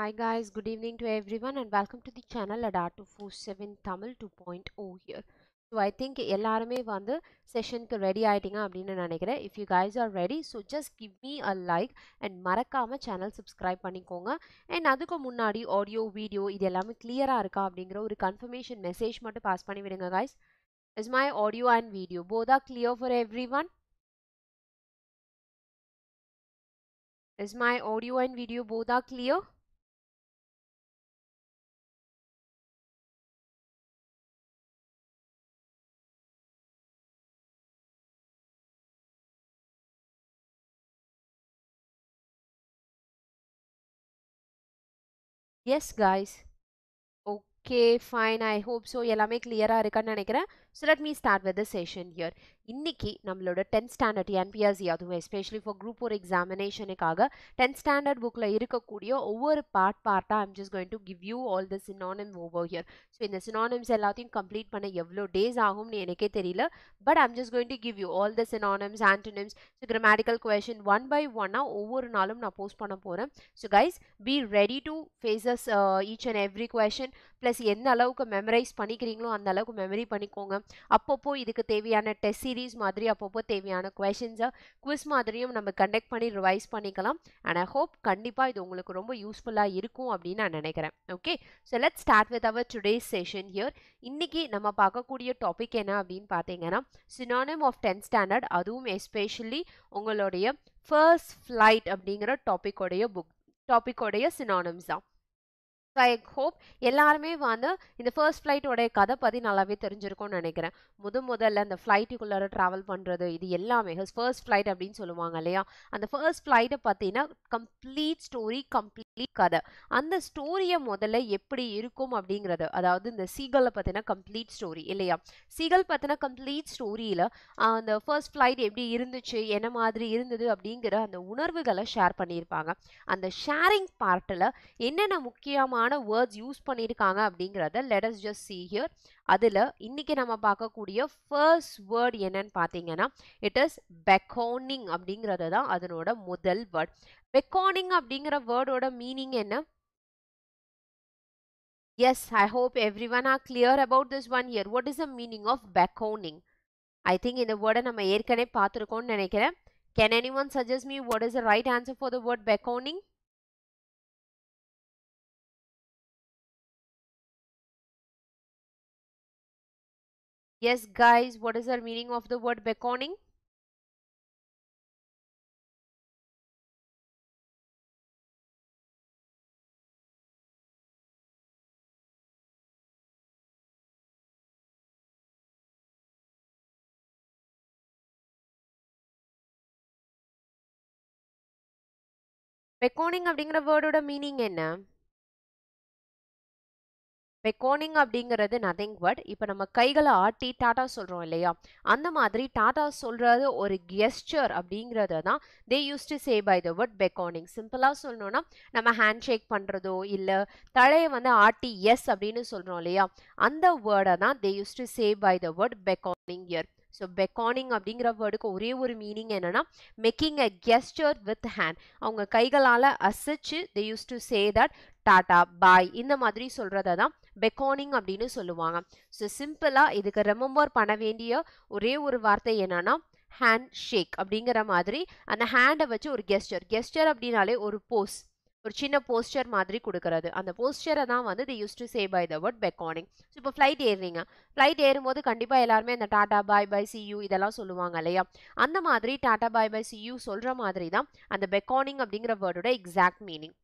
Hi guys, good evening to everyone and welcome to the channel Adato 47 Tamil 2.0 here. So I think எல்லாருமே வந்து செஷனுக்கு ready ஆகிட்டீங்க அப்படின்னு நினைக்கிறேன் if you guys are ready so just give me a like and மறக்காமல் channel subscribe பண்ணிக்கோங்க and அதுக்கு முன்னாடி ஆடியோ வீடியோ இது எல்லாமே கிளியராக இருக்கா அப்படிங்கிற ஒரு கன்ஃபர்மேஷன் மெசேஜ் மட்டும் பாஸ் பண்ணி விடுங்க guys is my audio and video போதா clear for everyone is my audio and video போதா clear yes guys okay fine I hope so எல்லாமே கிளியராக இருக்கான்னு நினைக்கிறேன் so let me start with session here இன்றைக்கி நம்மளோட டென்த் ஸ்டாண்டர்ட் என்பிஎஸ்சி அதுவும் especially for group ஒரு எக்ஸாமினேஷனுக்காக டென்த் ஸ்டாண்டர்ட் புக்கில் இருக்கக்கூடிய ஒவ்வொரு பார்ட் பார்ட்டாக I'm just going to give you all the synonym over here so இந்த சினானம்ஸ் எல்லாத்தையும் கம்ப்ளீட் பண்ண எவ்வளோ டேஸ் ஆகும்னு எனக்கே தெரியல but I'm just going to give you all the synonyms antonyms so grammatical question one by ஒன்னாக ஒவ்வொரு நாளும் நான் போஸ்ட் பண்ண போகிறேன் so guys be ready to face us each and every question plus எந்த அளவுக்கு மெமரைஸ் பண்ணிக்கிறீங்களோ அந்த அளவுக்கு மெமரி பண்ணிக்கோங்க அப்பப்போ இதுக்கு தேவையான டெஸ்ட் சீரீஸ் மாதிரி அப்பப்போ தேவையான கொஷின்ஸை குவிஸ் மாதிரியும் நம்ம கண்டக்ட் பண்ணி ரிவைஸ் பண்ணிக்கலாம் அண்ட் ஐ ஹோப் கண்டிப்பாக இது உங்களுக்கு ரொம்ப யூஸ்ஃபுல்லாக இருக்கும் அப்படின்னு நான் நினைக்கிறேன் okay so let start with our today session here இன்றைக்கி நம்ம பார்க்கக்கூடிய டாபிக் என்ன அப்படின்னு பார்த்தீங்கன்னா சினானிம் ஆஃப் டென்த் ஸ்டாண்டர்ட் அதுவும் எஸ்பெஷலி உங்களுடைய ஃபர்ஸ்ட் ஃப்ளைட் அப்படிங்கிற டாப்பிக்கோடைய புக் டாப்பிக்கோடைய சினானிம்ஸ் தான் ஸோ ஐ ஹோப் எல்லாருமே வந்து இந்த ஃபர்ஸ்ட் ஃப்ளைட்டோடைய கதை பற்றி நல்லாவே தெரிஞ்சிருக்கும்னு நினைக்கிறேன் முதன் முதல்ல அந்த ஃப்ளைட்டுக்குள்ளே ட்ராவல் பண்ணுறது இது எல்லாமே ஃபர்ஸ்ட் ஃப்ளைட் அப்படின்னு சொல்லுவாங்க இல்லையா அந்த ஃபர்ஸ்ட் ஃப்ளைட்டை பார்த்தீங்கன்னா கம்ப்ளீட் ஸ்டோரி கம்ப்ளீட் கதை அந்த ஸ்டோரியை முதல்ல எப்படி இருக்கும் அப்படிங்கிறது அதாவது இந்த சீகலை பற்றின கம்ப்ளீட் ஸ்டோரி இல்லையா சீகல் பார்த்தினா கம்ப்ளீட் ஸ்டோரியில் அந்த ஃபர்ஸ்ட் ஃப்ளைட் எப்படி இருந்துச்சு என்ன மாதிரி இருந்தது அப்படிங்கிற அந்த உணர்வுகளை ஷேர் பண்ணியிருப்பாங்க அந்த ஷேரிங் பார்ட்டில் என்னென்ன முக்கியமாக விதமான வேர்ட்ஸ் யூஸ் பண்ணியிருக்காங்க அப்படிங்கிறத லெட்டஸ் ஜஸ்ட் சி ஹியர் அதில் இன்றைக்கி நம்ம பார்க்கக்கூடிய ஃபர்ஸ்ட் வேர்ட் என்னன்னு பார்த்தீங்கன்னா இட் இஸ் பெக்கோனிங் அப்படிங்கிறது தான் அதனோட முதல் வேர்ட் பெக்கோனிங் அப்படிங்கிற வேர்டோட மீனிங் என்ன yes I hope everyone are clear about this one here what is the meaning of beckoning I think இந்த வேர்டை நம்ம ஏற்கனவே பார்த்துருக்கோம்னு நினைக்கிறேன் can anyone suggest me what is the right answer for the word beckoning Yes, guys, what is the meaning of the word beckoning? Beckoning அப்படிங்கிற வேர்டோட meaning என்ன beckoning அப்படிங்கிறது நதிங் பட் இப்போ நம்ம கைகளை ஆட்டி டாட்டா சொல்கிறோம் இல்லையா அந்த மாதிரி டாட்டா சொல்கிறது ஒரு கெஸ்டர் அப்படிங்கிறத தான் they use to say by the word beckoning சிம்பிளாக சொல்லணுன்னா நம்ம ஹேண்ட் ஷேக் பண்ணுறதோ இல்லை தலையை வந்து ஆட்டி எஸ் அப்படின்னு சொல்கிறோம் இல்லையா அந்த வேர்டை தான் they use to say by the word beckoning here so beckoning அப்படிங்கிற வேர்டுக்கு ஒரே ஒரு மீனிங் என்னன்னா making a gesture with hand அவங்க கைகளால் அசைச்சு they use to say that tata bye இந்த மாதிரி சொல்கிறத தான் பெக்கானிங் அப்படின்னு சொல்லுவாங்க ஸோ சிம்பிளாக இதுக்கு ரெமம்பர் பண்ண வேண்டிய ஒரே ஒரு வார்த்தை என்னன்னா ஹேண்ட் ஷேக் அப்படிங்கிற மாதிரி அந்த ஹேண்டை வச்சு ஒரு கெஸ்டர் கெஸ்டர் அப்படின்னாலே ஒரு போஸ் ஒரு சின்ன போஸ்டர் மாதிரி கொடுக்கறது அந்த போஸ்டரை தான் வந்து they use to say by the word beckoning so இப்போ ஃப்ளைட் ஏறுறீங்க ஃப்ளைட் ஏறும்போது கண்டிப்பாக எல்லாருமே இந்த tata bye bye see you இதெல்லாம் சொல்லுவாங்க இல்லையா அந்த மாதிரி tata bye bye see you சொல்கிற மாதிரி தான் அந்த பெக்கானிங் அப்படிங்கிற வேர்டோட எக்ஸாக்ட் மீனிங்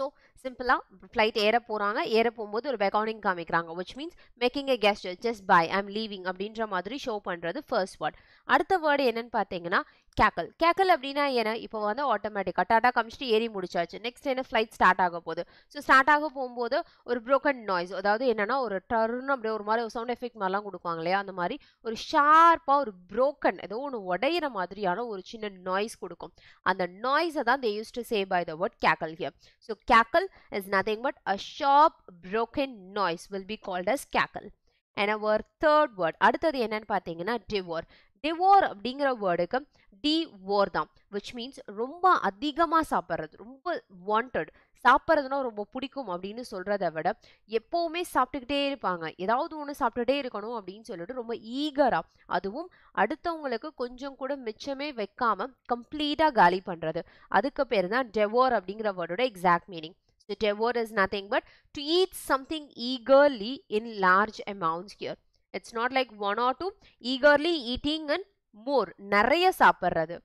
ஸோ சிம்பிளாக ஃப்ளைட் ஏற போகிறாங்க ஏற போகும்போது ஒரு பெகானிங் காமிக்கிறாங்க விச் மீன்ஸ் மேக்கிங் எ கெஸ்ட் ஜஸ்ட் பை ஐம் லீவிங் அப்படின்ற மாதிரி ஷோ பண்ணுறது ஃபர்ஸ்ட் வேர்ட் அடுத்த வேர்டு என்னன்னு பார்த்தீங்கன்னா கேக்கல் கேக்கல் அப்படின்னா என்ன இப்போ வந்து ஆட்டோமேட்டிக்காக டாட்டா கமிஷ்ட்டு ஏறி முடிச்சாச்சு நெக்ஸ்ட் என்ன ஃப்ளைட் ஸ்டார்ட் ஆக போகுது ஸோ ஸ்டார்ட் ஆக போகும்போது ஒரு ப்ரோக்கன் நாய்ஸ் அதாவது என்னென்னா ஒரு டர்ன் அப்படியே ஒரு மாதிரி சவுண்ட் எஃபெக்ட் மாதிரிலாம் கொடுப்பாங்க இல்லையா அந்த மாதிரி ஒரு ஷார்ப்பாக ஒரு ப்ரோக்கன் ஏதோ ஒன்று உடையிற மாதிரியான ஒரு சின்ன நாய்ஸ் கொடுக்கும் அந்த நாய்ஸை தான் they use to say by the word cackle here so cackle is nothing but a sharp broken noise will be called as cackle and our third word அடுத்தது என்னன்னு பார்த்தீங்கன்னா டிவோர் டிவோர் அப்படிங்கிற வேர்டுக்கு டி வோர் தான் which means ரொம்ப அதிகமாக சாப்பிட்றது ரொம்ப வாண்டட் சாப்பிட்றதுனா ரொம்ப பிடிக்கும் அப்படின்னு சொல்கிறத விட எப்போவுமே சாப்பிட்டுக்கிட்டே இருப்பாங்க ஏதாவது ஒன்று சாப்பிட்டுட்டே இருக்கணும் அப்படின்னு சொல்லிட்டு ரொம்ப ஈகராக அதுவும் அடுத்தவங்களுக்கு கொஞ்சம் கூட மிச்சமே வைக்காமல் கம்ப்ளீட்டாக காலி பண்ணுறது அதுக்கு பேர் தான் டெவோர் அப்படிங்கிற வேர்டோட exact meaning devour is nothing but to eat something eagerly in large amounts here it's not like one or two eagerly eating and more நிறைய சாப்பிட்றது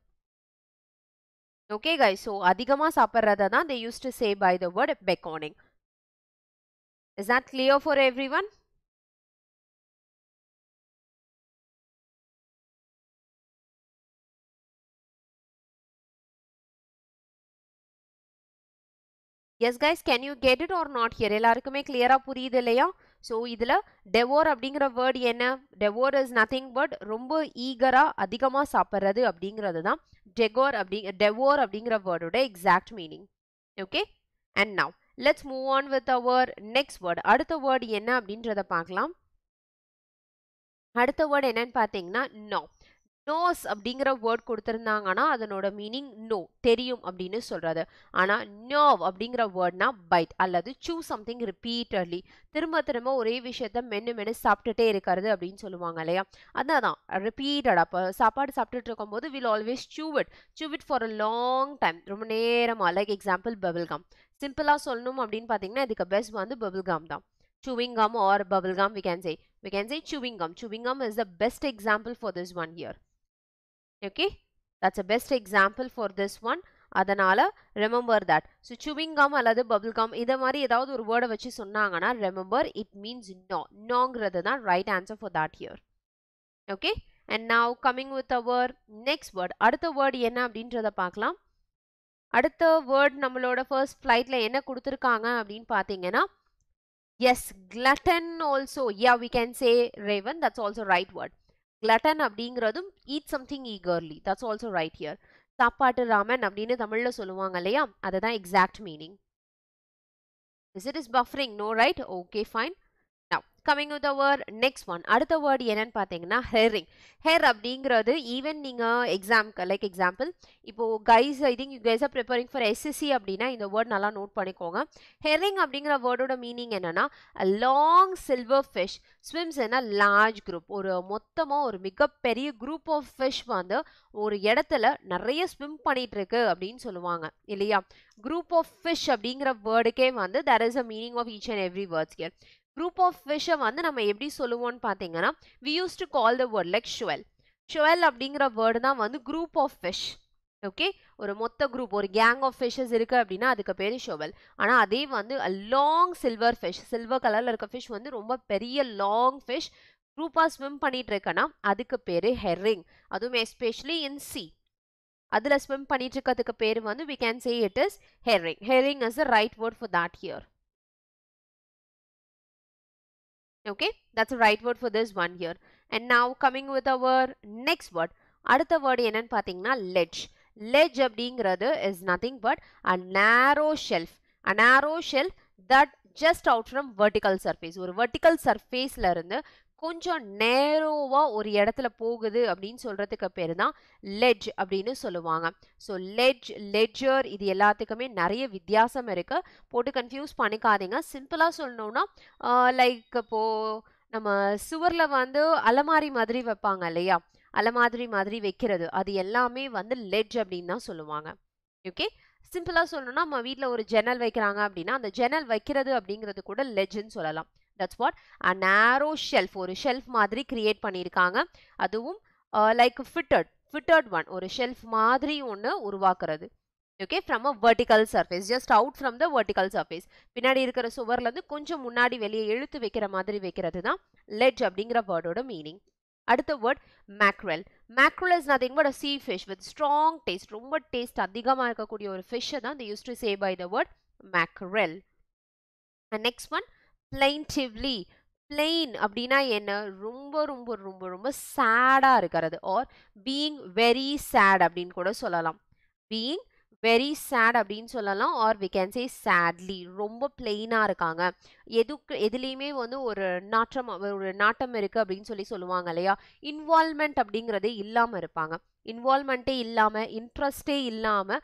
ஓகே கை ஸோ அதிகமாக சாப்பிட்றத தான் they use to say by the word beckoning is that clear for everyone yes guys can you get it or not here எல்லாருக்குமே கிளியராக புரியுது இல்லையா so இதில் டெவோர் அப்படிங்கிற வேர்டு என்ன டெவோர் இஸ் நத்திங் பட் ரொம்ப ஈகராக அதிகமாக சாப்பிட்றது அப்படிங்கிறது தான் டெகோர் அப்படி டெவோர் அப்படிங்கிற வேர்டோட exact meaning okay and now let's move on with our next word அடுத்த வேர்டு என்ன அப்படின்றத பார்க்கலாம் அடுத்த வேர்டு என்னன்னு பார்த்தீங்கன்னா நோ நோஸ் அப்படிங்கிற வேர்ட் கொடுத்துருந்தாங்கன்னா அதனோட மீனிங் நோ தெரியும் அப்படின்னு சொல்கிறது ஆனால் நோவ் அப்படிங்கிற வேர்ட்னா பைட் அல்லது சூ சம்திங் ரிப்பீட்டட்லி திரும்ப திரும்ப ஒரே விஷயத்த மென்று மென்று சாப்பிட்டுட்டே இருக்கிறது அப்படின்னு சொல்லுவாங்க இல்லையா அதான் தான் ரிப்பீட்டடாக இப்போ சாப்பாடு சாப்பிட்டுட்டு இருக்கும்போது will always chew it chew it for a long time ரொம்ப நேரமாக லைக் எக்ஸாம்பிள் பபிள்காம் சிம்பிளாக சொல்லணும் அப்படின்னு பார்த்தீங்கன்னா இதுக்கு பெஸ்ட் வந்து பபிள்காம் தான் chewing gum or bubble gum we can say we can say chewing gum chewing gum is the best example for this one here okay that's a best example for this one அதனால் remember that so chewing gum அல்லது bubble gum இதை மாதிரி ஏதாவது ஒரு வேர்டை வச்சு சொன்னாங்கன்னா remember it means no noங்கிறது தான் right answer for that here okay and now coming with our next word அடுத்த word என்ன அப்படின்றத பார்க்கலாம் அடுத்த வேர்ட் நம்மளோட ஃபர்ஸ்ட் ஃப்ளைட்டில் என்ன கொடுத்துருக்காங்க அப்படின்னு பார்த்தீங்கன்னா yes glutton also yeah we can say raven that's also right word glutton அப்படிங்கிறதும் eat something eagerly that's also right here சாப்பாட்டு ராமன் அப்படின்னு தமிழில் சொல்லுவாங்க இல்லையா அதுதான் exact meaning is it is buffering no right okay fine coming with the word next one அடுத்த word என்னன்னு பார்த்தீங்கன்னா ஹெரிங் ஹெர் அப்படிங்கிறது ஈவன் நீங்கள் எக்ஸாம் லைக் எக்ஸாம்பிள் இப்போது guys I think you guys are preparing for SSC அப்படின்னா இந்த word நல்லா note பண்ணிக்கோங்க ஹெரிங் அப்படிங்கிற வேர்டோட மீனிங் என்னென்னா லாங் சில்வர் ஃபிஷ் ஸ்விம்ஸ் என்ன லார்ஜ் குரூப் ஒரு மொத்தமாக ஒரு மிகப்பெரிய குரூப் ஆஃப் ஃபிஷ் வந்து ஒரு இடத்துல நிறைய ஸ்விம் பண்ணிகிட்ருக்கு அப்படின்னு சொல்லுவாங்க இல்லையா குரூப் ஆஃப் ஃபிஷ் அப்படிங்கிற வேர்டுக்கே வந்து there is a meaning of each and every words கேர் குரூப் ஆஃப் ஃபிஷ்ஷை வந்து நம்ம எப்படி சொல்லுவோம்னு பார்த்தீங்கன்னா we use to call the word like shoal shoal அப்படிங்கிற வேர்டு தான் வந்து குரூப் ஆஃப் ஃபிஷ் ஓகே ஒரு மொத்த குரூப் ஒரு கேங் ஆஃப் ஃபிஷஸ் இருக்குது அப்படின்னா அதுக்கு பேர் ஷோவல் ஆனால் அதே வந்து லாங் சில்வர் ஃபிஷ் சில்வர் கலரில் இருக்க ஃபிஷ் வந்து ரொம்ப பெரிய லாங் ஃபிஷ் குரூப்பாக ஸ்விம் பண்ணிட்டு இருக்கேன்னா அதுக்கு பேர் ஹெர்ரிங் அதுவும் எஸ்பெஷலி இன் சி அதில் ஸ்விம் பண்ணிட்டு இருக்கிறதுக்கு பேர் வந்து we can say it is herring herring is the right word for that here okay that's the right word for this one here and now coming with our next word அடுத்த word என்னன்னு பார்த்தீங்கன்னா ledge ledge அப்படிங்கிறது is nothing but a narrow shelf a narrow shelf that just out from vertical surface ஒரு vertical சர்ஃபேஸில் இருந்து கொஞ்சம் நேரோவாக ஒரு இடத்துல போகுது அப்படின்னு சொல்கிறதுக்கு பேர் தான் லெட்ஜ் அப்படின்னு சொல்லுவாங்க ஸோ லெட்ஜ் லெட்ஜர் இது எல்லாத்துக்குமே நிறைய வித்தியாசம் இருக்குது போட்டு கன்ஃபியூஸ் பண்ணிக்காதீங்க சிம்பிளாக சொல்லணும்னா லைக் இப்போது நம்ம சுவரில் வந்து அலமாரி மாதிரி வைப்பாங்க இல்லையா அலமாதிரி மாதிரி வைக்கிறது அது எல்லாமே வந்து லெட்ஜ் அப்படின்னு தான் சொல்லுவாங்க ஓகே சிம்பிளாக சொல்லணும்னா நம்ம வீட்டில் ஒரு ஜன்னல் வைக்கிறாங்க அப்படின்னா அந்த ஜன்னல் வைக்கிறது அப்படிங்கிறது கூட லெட்ஜுன்னு சொல்லலாம் that's what a narrow shelf ஒரு ஷெல்ஃப் மாதிரி கிரியேட் பண்ணியிருக்காங்க அதுவும் லைக் ஃபிட்டட் ஃபிட்டட் ஒன் ஒரு ஷெல்ஃப் மாதிரி ஒன்று உருவாக்குறது okay from a vertical surface just out from the vertical surface பின்னாடி இருக்கிற சுவர்லேருந்து கொஞ்சம் முன்னாடி வெளியே எழுத்து வைக்கிற மாதிரி வைக்கிறது தான் லெட்ஜ் அப்படிங்கிற வேர்டோட மீனிங் அடுத்த word mackerel mackerel is nothing but a sea fish with strong taste ரொம்ப டேஸ்ட் அதிகமாக இருக்கக்கூடிய ஒரு ஃபிஷ்ஷை தான் they use to say by the word mackerel next one plaintively plain அப்படின்னா என்ன ரொம்ப ரொம்ப ரொம்ப ரொம்ப சேடாக இருக்கிறது ஆர் பீயிங் வெரி சேட் அப்படின்னு கூட சொல்லலாம் பீயிங் வெரி சேட் அப்படின்னு சொல்லலாம் or we can say sadly ரொம்ப பிளெயினாக இருக்காங்க எதுக்கு எதுலேயுமே வந்து ஒரு நாட்டம் ஒரு நாட்டம் இருக்குது அப்படின்னு சொல்லி சொல்லுவாங்க இல்லையா இன்வால்மெண்ட் அப்படிங்கிறதே இல்லாமல் இருப்பாங்க இன்வால்மெண்ட்டே இல்லாமல் இன்ட்ரெஸ்டே இல்லாமல்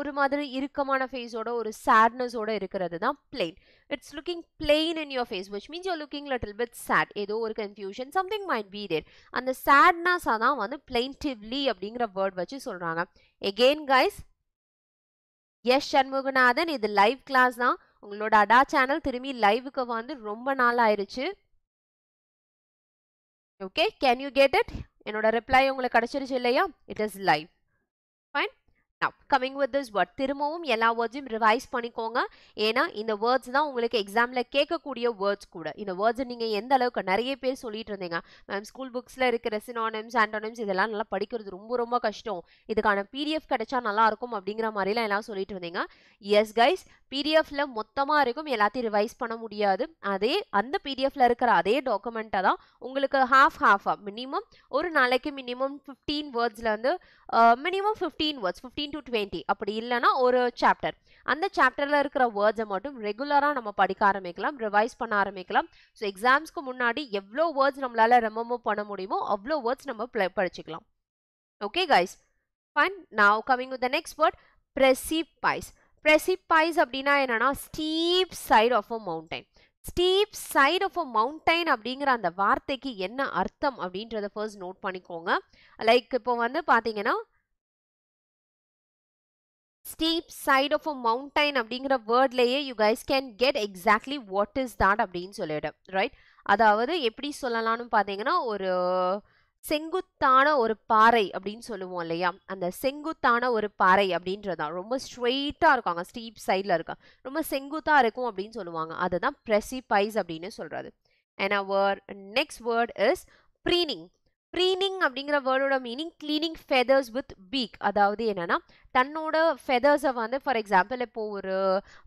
ஒரு மாதிரி இறுக்கமான ஃபேஸோட ஒரு சேட்னஸோட இருக்கிறது தான் plain it's looking plain in your face which means you're looking little bit sad ஏதோ ஒரு confusion something might be there அந்த sadness தான் வந்து plaintively அப்படிங்கிற word வச்சு சொல்றாங்க again guys எஸ் சண்முகநாதன் இது லைவ் கிளாஸ் தான் உங்களோட அடா சேனல் திரும்பி லைவுக்கு வந்து ரொம்ப நாள் ஆயிருச்சு okay can you get it என்னோட ரிப்ளை உங்களுக்கு கிடைச்சிருச்சு இல்லையா it is live fine now coming with this word திரும்பவும் எல்லா வேர்ட்ஸையும் ரிவைஸ் பண்ணிக்கோங்க ஏன்னா இந்த வேர்ட்ஸ் தான் உங்களுக்கு எக்ஸாமில் கேட்கக்கூடிய வேர்ட்ஸ் கூட இந்த வேர்ட்ஸை நீங்கள் எந்த அளவுக்கு நிறைய பேர் சொல்லிட்டு இருந்தீங்க மேம் ஸ்கூல் புக்ஸில் இருக்கிற சினானிம்ஸ் ஆண்டோனிம்ஸ் இதெல்லாம் நல்லா படிக்கிறது ரொம்ப ரொம்ப கஷ்டம் இதுக்கான பிடிஎஃப் கிடைச்சா நல்லா இருக்கும் அப்படிங்கிற மாதிரிலாம் எல்லாம் சொல்லிட்டு இருந்தீங்க எஸ் கைஸ் பிடிஎஃப்ல மொத்தமாக இருக்கும் எல்லாத்தையும் ரிவைஸ் பண்ண முடியாது அதே அந்த பிடிஎஃப்ல இருக்கிற அதே டாக்குமெண்ட்டை தான் உங்களுக்கு ஹாஃப் ஹாஃபாக மினிமம் ஒரு நாளைக்கு மினிமம் ஃபிஃப்டீன் வேர்ட்ஸில் வந்து minimum fifteen words fifteen into twenty அப்படி இல்லைன்னா ஒரு சாப்டர் அந்த சாப்டரில் இருக்கிற வேர்ட்ஸை மட்டும் ரெகுலராக நம்ம படிக்க ஆரம்பிக்கலாம் ரிவைஸ் பண்ண ஆரம்பிக்கலாம் ஸோ எக்ஸாம்ஸ்க்கு முன்னாடி எவ்வளோ வேர்ட்ஸ் நம்மளால் ரெமமூவ் பண்ண முடியுமோ அவ்வளோ வேர்ட்ஸ் நம்ம படிச்சுக்கலாம் ஓகே கைஸ் ஃபைன் நான் coming the next word precipice precipice அப்படின்னா என்னென்னா steep side of a mountain steep side of a mountain அப்படிங்கிற அந்த வார்த்தைக்கு என்ன அர்த்தம் அப்படின்றத ஃபர்ஸ்ட் நோட் பண்ணிக்கோங்க லைக் இப்போ வந்து பார்த்தீங்கன்னா steep side of a mountain அப்படிங்கிற வேர்ட்லேயே you guys can get exactly what is that அப்படின்னு சொல்லிடும் ரைட் அதாவது எப்படி சொல்லலாம்னு பார்த்தீங்கன்னா ஒரு செங்குத்தான ஒரு பாறை அப்படின்னு சொல்லுவோம் இல்லையா அந்த செங்குத்தான ஒரு பாறை அப்படின்றதான் ரொம்ப ஸ்ட்ரெயிட்டாக இருக்காங்க ஸ்டீப் சைடில் இருக்கா ரொம்ப செங்குத்தாக இருக்கும் அப்படின்னு சொல்லுவாங்க அதுதான் ப்ரெசிபைஸ் அப்படின்னு சொல்கிறது and our next word is preening preening அப்படிங்கிற வேர்டோட meaning cleaning feathers with beak அதாவது என்னென்னா தன்னோட ஃபெதர்ஸை வந்து ஃபார் எக்ஸாம்பிள் இப்போ ஒரு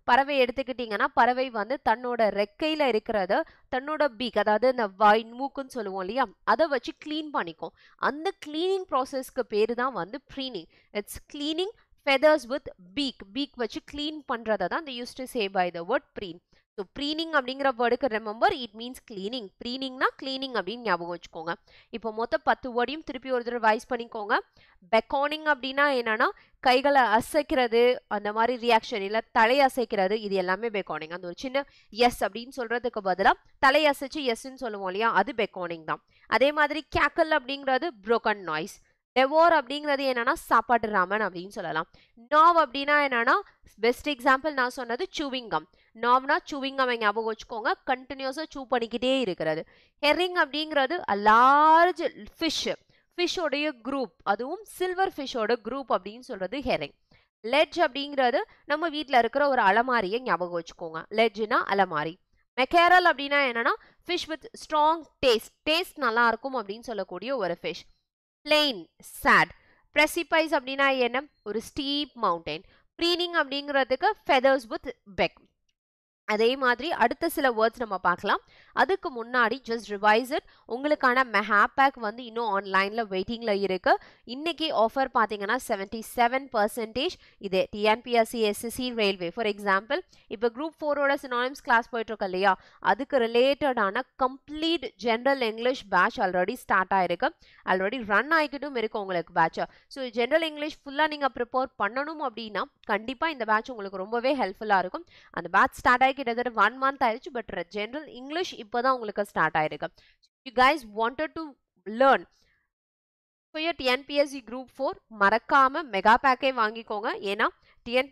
பறவை எடுத்துக்கிட்டிங்கன்னா பறவை வந்து தன்னோட ரெக்கையில் இருக்கிறத தன்னோட பீக் அதாவது இந்த வாய் மூக்குன்னு சொல்லுவோம் இல்லையா அதை வச்சு க்ளீன் பண்ணிக்கும் அந்த க்ளீனிங் ப்ராசஸ்க்கு பேர் தான் வந்து preening its cleaning feathers with beak beak வச்சு க்ளீன் பண்ணுறதை தான் இந்த use to save by the word preen so preening அப்படிங்கிற வேர்டுக்கு ரிமெம்பர் இட் மீன்ஸ் கிளீனிங் ப்ரீனிங்னா கிளீனிங் அப்படின்னு ஞாபகம் வச்சுக்கோங்க இப்போ மொத்தம் பத்து வேர்டையும் திருப்பி ஒரு தடவை வாய்ஸ் பண்ணிக்கோங்க பெக்கானிங் அப்படின்னா என்னன்னா கைகளை அசைக்கிறது அந்த மாதிரி ரியாக்ஷன் இல்லை தலை அசைக்கிறது இது எல்லாமே பெக்கானிங் அந்த ஒரு சின்ன எஸ் அப்படின்னு சொல்றதுக்கு பதிலாக தலை அசைச்சு எஸ்ன்னு சொல்லுவோம் இல்லையா அது பெக்கானிங் தான் அதே மாதிரி கேக்கல் அப்படிங்கிறது புரோக்கன் நாய்ஸ் டெவோர் அப்படிங்கிறது என்னன்னா சாப்பாட்டு ராமன் அப்படின்னு சொல்லலாம் நாவ் அப்படின்னா என்னன்னா பெஸ்ட் எக்ஸாம்பிள் நான் சொன்னது சூவிங்கம் நாம்னா சூவிங் அவன் ஞாபகம் வச்சுக்கோங்க கண்டினியூஸாக சூ பண்ணிக்கிட்டே இருக்கிறது ஹெரிங் அப்படிங்கிறது லார்ஜ் ஃபிஷ் ஃபிஷ்ஷோடைய குரூப் அதுவும் சில்வர் ஃபிஷ்ஷோட குரூப் அப்படின்னு சொல்கிறது ஹெரிங் லெட்ஜ் அப்படிங்கிறது நம்ம வீட்டில் இருக்கிற ஒரு அலமாரியை ஞாபகம் வச்சுக்கோங்க லெட்ஜுனா அலமாரி மெக்கேரல் அப்படின்னா என்னன்னா fish with strong taste taste நல்லா இருக்கும் அப்படின்னு சொல்லக்கூடிய ஒரு ஃபிஷ் பிளெயின் சேட் ப்ரெசிபைஸ் அப்படின்னா என்ன ஒரு ஸ்டீப் மவுண்டெயின் ப்ரீனிங் அப்படிங்கிறதுக்கு ஃபெதர்ஸ் வித் பெக் அதே மாதிரி அடுத்த சில வேர்ட்ஸ் நம்ம பார்க்கலாம் அதுக்கு முன்னாடி ஜஸ்ட் ரிவைஸ் இட் உங்களுக்கான பேக் வந்து இன்னும் ஆன்லைனில் வெயிட்டிங்கில் இருக்கு இன்னைக்கு ஆஃபர் பார்த்தீங்கன்னா செவன்ட்டி செவன் பர்சன்டேஜ் இதே TNPSC SSC railway for example இப்போ குரூப் ஃபோரோட சினானிம்ஸ் கிளாஸ் போயிட்டுருக்கோம் இல்லையா அதுக்கு ரிலேட்டடான complete general English batch already start ஆயிருக்கு ஆல்ரெடி ரன் ஆகிக்கிட்டும் இருக்கு உங்களுக்கு பேட்சை ஸோ ஜென்ரல் இங்கிலீஷ் ஃபுல்லாக நீங்கள் ப்ரிப்பேர் பண்ணணும் அப்படின்னா கண்டிப்பாக இந்த பேட்ச் உங்களுக்கு ரொம்பவே ஹெல்ப்ஃபுல்லாக இருக்கும் அந்த பேட்ச் ஸ்டார்ட் ஆகி கிட்டத்தட்ட ஒன் மந்த் ஆயிடுச்சு பட் ஜென்ரல் இங்கிலீஷ் இப்போதான் உங்களுக்கு ஸ்டார்ட் ஆயிருக்கு you guys wanted to learn so your TNPSC group four மறக்காமல் மெகா பேக்கே வாங்கிக்கோங்க ஏன்னா டிஎன்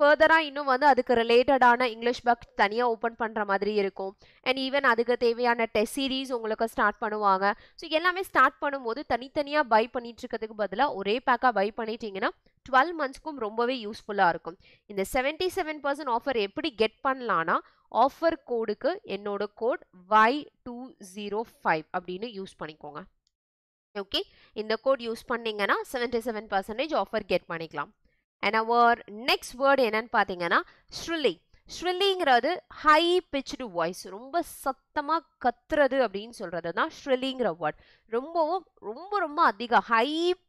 ஃபர்தராக இன்னும் வந்து அதுக்கு ரிலேட்டடான இங்கிலீஷ் பக் தனியாக ஓப்பன் பண்ணுற மாதிரி இருக்கும் அண்ட் ஈவன் அதுக்கு தேவையான டெஸ்ட் சீரீஸ் உங்களுக்கு ஸ்டார்ட் பண்ணுவாங்க ஸோ எல்லாமே ஸ்டார்ட் பண்ணும்போது தனித்தனியாக பை பண்ணிட்டு இருக்கிறதுக்கு பதிலாக ஒரே பேக்காக பை பண்ணிட்டீங்கன்னா டுவெல் மந்த்ஸ்க்கும் ரொம்பவே யூஸ்ஃபுல்லாக இருக்கும் இந்த செவன்ட்டி செவன் பர்சன்ட் ஆஃபர் எப்படி கெட் பண்ணலான்னா ஆஃபர் கோடுக்கு என்னோட code Y two zero five அப்படின்னு யூஸ் பண்ணிக்கோங்க ஓகே இந்த கோட் யூஸ் பண்ணிங்கன்னா seventy seven percentage offer get பண்ணிக்கலாம் அண்ட் அவர் நெக்ஸ்ட் வேர்டு என்னன்னு பார்த்தீங்கன்னா ஸ்ருலி ஸ்ரில்லிங்கிறது ஹை பிச்சுடு வாய்ஸ் ரொம்ப சத்தமாக கத்துறது அப்படின்னு சொல்கிறது தான் ஸ்ரில்லிங்கிற வேர்ட் ரொம்பவும் ரொம்ப ரொம்ப அதிகம் ஹை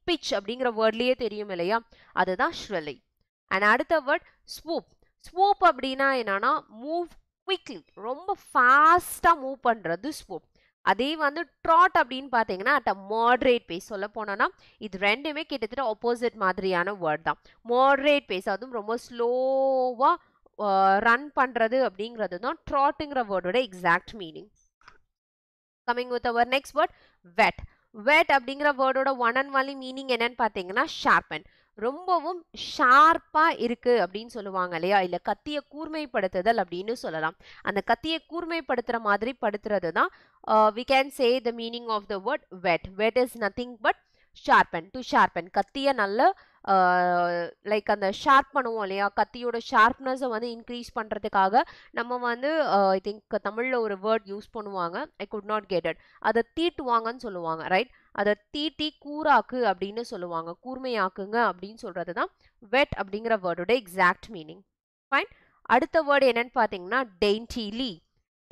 பிச் அப்படிங்கிற வேர்ட்லேயே தெரியும் இல்லையா அதுதான் ஸ்ரில்லி அண்ட் அடுத்த வேர்ட் ஸ்வூப் ஸ்வூப் அப்படின்னா என்னன்னா மூவ் குவிக்லி ரொம்ப ஃபாஸ்ட்டாக மூவ் பண்ணுறது ஸ்போ அதே வந்து ட்ராட் அப்படின்னு பார்த்தீங்கன்னா அட் அ மாட்ரேட் பேஸ் சொல்ல போனோன்னா இது ரெண்டுமே கிட்டத்தட்ட ஆப்போசிட் மாதிரியான வேர்ட் தான் மாட்ரேட் பேஸ் அதுவும் ரொம்ப ஸ்லோவாக ரன் பண்ணுறது அப்படிங்கிறது தான் ட்ராட்டுங்கிற வேர்டோட exact meaning coming with our next word whet whet அப்படிங்கிற வேர்டோட ஒன் அண்ட் ஒன்லி மீனிங் என்னன்னு பார்த்தீங்கன்னா ஷார்பன் ரொம்பவும் ஷார்ப்பாக இருக்குது அப்படின்னு சொல்லுவாங்க இல்லையா இல்லை கத்திய கூர்மைப்படுத்துதல் அப்படின்னு சொல்லலாம் அந்த கத்திய கூர்மைப்படுத்துகிற மாதிரி படுத்துறது தான் we can say the meaning of the word whet whet is nothing but sharpen to sharpen கத்திய நல்ல லைக் அந்த ஷார்ப் பண்ணுவோம் இல்லையா கத்தியோட ஷார்ப்னஸை வந்து இன்க்ரீஸ் பண்ணுறதுக்காக நம்ம வந்து ஐ திங்க் தமிழில் ஒரு வேர்ட் யூஸ் பண்ணுவாங்க I could not get it அதை தீட்டுவாங்கன்னு சொல்லுவாங்க ரைட் அதை தீட்டி கூறாக்கு அப்படின்னு சொல்லுவாங்க கூர்மையாக்குங்க அப்படின்னு சொல்கிறது தான் வெட் அப்படிங்கிற வேர்டோட எக்ஸாக்ட் மீனிங் ஃபைன் அடுத்த வேர்டு என்னன்னு பார்த்தீங்கன்னா டெயின்டிலி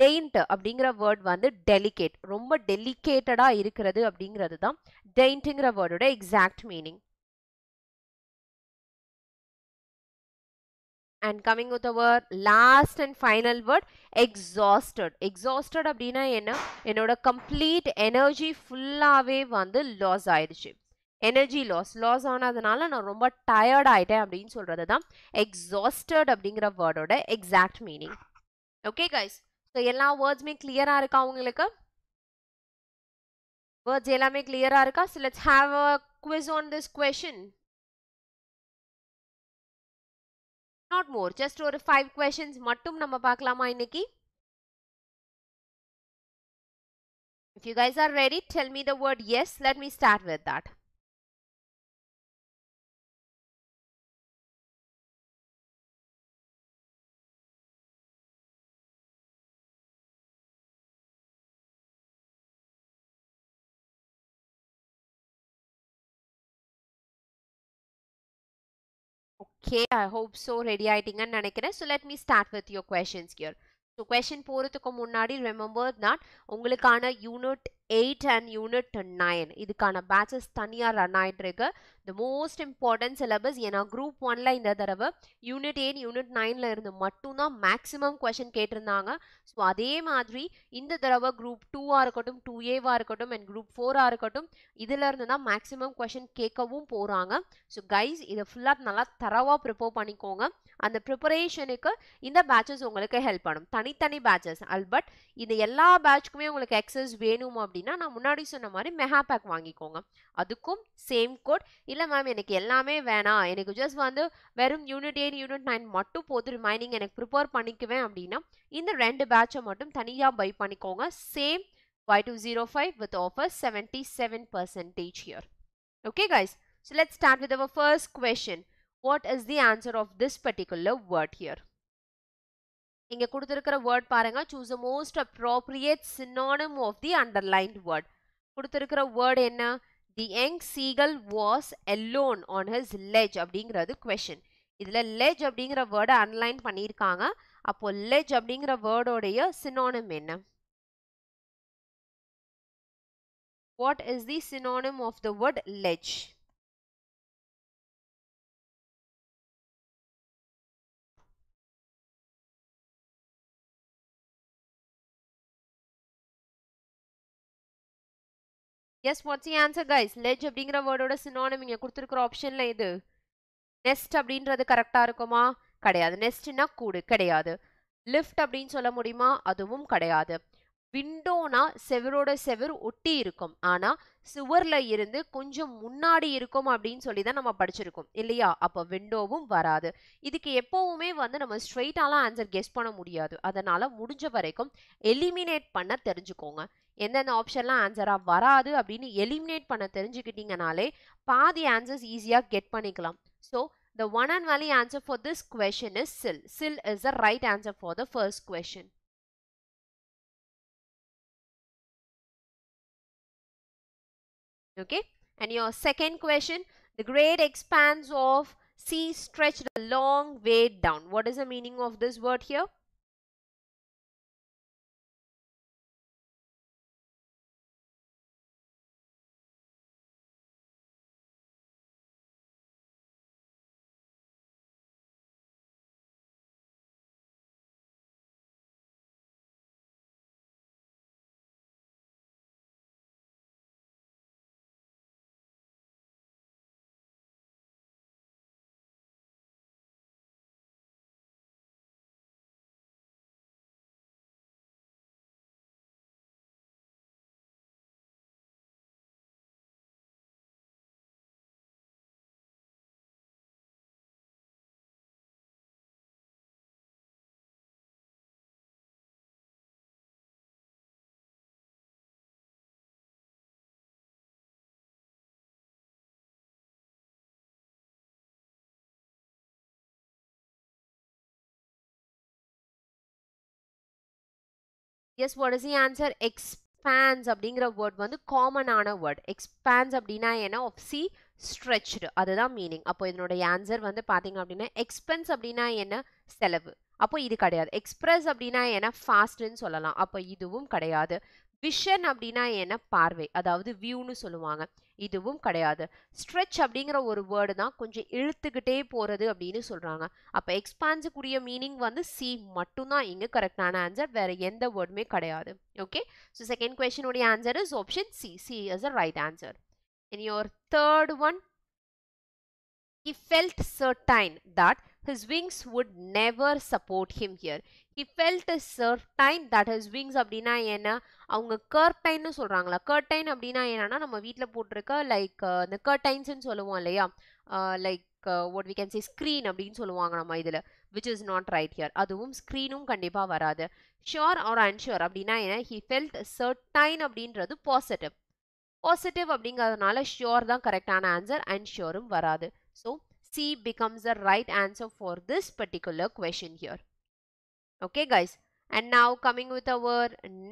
டெயிண்ட் அப்படிங்கிற வேர்ட் வந்து டெலிகேட் ரொம்ப டெலிகேட்டடாக இருக்கிறது அப்படிங்கிறது தான் டெயிண்ட்டுங்கிற வேர்டோட exact meaning and coming with our last and final word exhausted exhausted abdina enna enoda complete energy full away vandu loss aayiduchu energy loss loss aanadanal na romba tired aayiten abdin solradha da exhausted abdingra word oda exact meaning okay guys so ella words me clear ah iruka ungalku words ellame clear ah iruka so let's have a quiz on this question not more just ஒரு 5 questions மட்டும் நம்ம பார்க்கலாமா இன்னைக்கு If you guys are ready, tell me the word yes. Let me start with that. Okay I hope so ready ஆயிட்டீங்கன்னு நினைக்கிறேன் so let me start with your questions here so question போகிறதுக்கு முன்னாடி remember தான் உங்களுக்கான unit eight and unit nine இதுக்கான பேட்சஸ் தனியாக run ஆகிட்டு த மோஸ்ட் இம்பார்ட்டன்ட் சிலபஸ் ஏன்னா குரூப் ஒனில் இந்த தடவை யூனிட் எயிட் யூனிட் நைனில் இருந்து மட்டும்தான் மேக்ஸிமம் கொஷின் கேட்டிருந்தாங்க ஸோ அதே மாதிரி இந்த தடவை குரூப் டூவாக இருக்கட்டும் டூ ஏவாக இருக்கட்டும் அண்ட் குரூப் ஃபோராக இருக்கட்டும் இதில் இருந்து தான் மேக்ஸிமம் கொஷின் கேட்கவும் போகிறாங்க ஸோ கைஸ் இதை ஃபுல்லாக நல்லா தரவாக ப்ரிப்பேர் பண்ணிக்கோங்க அந்த ப்ரிப்பரேஷனுக்கு இந்த பேட்சஸ் உங்களுக்கு ஹெல்ப் பண்ணும் தனித்தனி பேட்சஸ் பட் இந்த எல்லா பேட்ச்க்குமே உங்களுக்கு எக்ஸஸ் வேணும் அப்படின்னு அப்படின்னா நான் முன்னாடி சொன்ன மாதிரி மெகா பேக் வாங்கிக்கோங்க அதுக்கும் சேம் கோட் இல்லை மேம் எனக்கு எல்லாமே வேணாம் எனக்கு ஜஸ்ட் வந்து வெறும் யூனிட் எயிட் யூனிட் நைன் மட்டும் போது ரிமைனிங் எனக்கு ப்ரிப்பேர் பண்ணிக்குவேன் அப்படின்னா இந்த ரெண்டு பேட்சை மட்டும் தனியாக பை பண்ணிக்கோங்க same Y two zero five with offer seventy seven percentage year okay guys so let start with our first question what is the answer of this particular word here இங்கே கொடுத்துருக்கிற word பாருங்க choose a most appropriate synonym of the underlined word கொடுத்துருக்கிற word என்ன the young seagull was alone on his ledge அப்படிங்கிறது question இதில் லெஜ் அப்படிங்கிற வேர்டை அன்லைன் பண்ணியிருக்காங்க அப்போ லெஜ் அப்படிங்கிற வேர்டோடைய சினோனிம் என்ன what is the synonym of the word ledge yes what's answer guys ledge அப்படிங்கிற வேர்டோட சினோனம் இங்கே கொடுத்துருக்குற ஆப்ஷனில் இது நெஸ்ட் அப்படின்றது கரெக்டாக இருக்குமா கிடையாது நெஸ்ட்னா கூடு கிடையாது லிஃப்ட் அப்படின்னு சொல்ல முடியுமா அதுவும் கிடையாது விண்டோனா செவரோட செவர் ஒட்டி இருக்கும் ஆனால் சுவரில் இருந்து கொஞ்சம் முன்னாடி இருக்கும் அப்படின்னு சொல்லி தான் நம்ம படிச்சிருக்கோம் இல்லையா அப்போ விண்டோவும் வராது இதுக்கு எப்போவுமே வந்து நம்ம ஸ்ட்ரெயிட்டாலாம் ஆன்சர் கெஸ் பண்ண முடியாது அதனால் முடிஞ்ச வரைக்கும் எலிமினேட் பண்ண தெரிஞ்சுக்கோங்க எந்தெந்த ஆப்ஷன்லாம் ஆன்சராக வராது அப்படின்னு எலிமினேட் பண்ண தெரிஞ்சுக்கிட்டிங்கனாலே பாதி ஆன்சர்ஸ் ஈஸியாக கெட் பண்ணிக்கலாம் so the one and only answer for this question is sill sill is the right answer for the first question okay and your second question the great expanse of sea stretched a long way down what is the meaning of this word here yes what is the answer expanse அப்படிங்கிற word வந்து காமனான word expanse அப்படின்னா என்ன of C stretch அதுதான் meaning அப்போ இதனுடைய answer வந்து பார்த்தீங்க அப்படின்னா எக்ஸ்பென்ஸ் அப்படின்னா என்ன செலவு அப்போ இது கிடையாது எக்ஸ்பிரஸ் அப்படின்னா என்ன ஃபாஸ்ட்னு சொல்லலாம் அப்போ இதுவும் கிடையாது விஷன் அப்படின்னா என்ன பார்வை அதாவது வியூன்னு சொல்லுவாங்க இதுவும் கிடையாது ஸ்ட்ரெச் அப்படிங்கிற ஒரு வேர்டு தான் கொஞ்சம் இழுத்துக்கிட்டே போகிறது அப்படின்னு சொல்கிறாங்க அப்போ எக்ஸ்பான்ஸுக்குரிய மீனிங் வந்து சி மட்டும்தான் இங்கே கரெக்டான ஆன்சர் வேறு எந்த வேர்டுமே கிடையாது ஓகே ஸோ செகண்ட் கொஷனுடைய answer is option C C is a right answer இனி ஒரு third one he felt certain that his wings would never support him here he felt a certain that his wings அப்படின்னா என்ன அவங்க கர்டைன்னு சொல்கிறாங்களா curtain அப்படின்னா என்னன்னா நம்ம வீட்டில் போட்டிருக்க லைக் இந்த கர்டைன்ஸ்னு சொல்லுவோம் இல்லையா like what we can say screen அப்படின்னு சொல்லுவாங்க நம்ம இதில் which is not right here அதுவும் ஸ்க்ரீனும் கண்டிப்பாக வராது ஷுர் ஆர் அன்ஷியோர் அப்படின்னா என்ன ஹி ஃபெல்ட் சர்டைன் அப்படின்றது பாசிட்டிவ் பாசிட்டிவ் அப்படிங்கிறதுனால ஷியோர் தான் கரெக்டான ஆன்சர் அண்ட் ஷியோரும் வராது so C becomes the right answer for this particular question here. Okay guys. And now coming with our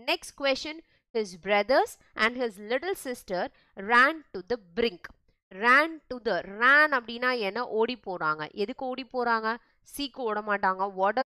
next question. His brothers and his little sister ran to the brink. Ran to the ran. அப்படின்னா என்ன ஓடி போகிறாங்க எதுக்கு ஓடி போகிறாங்க சீக்கு ஓட What ஓட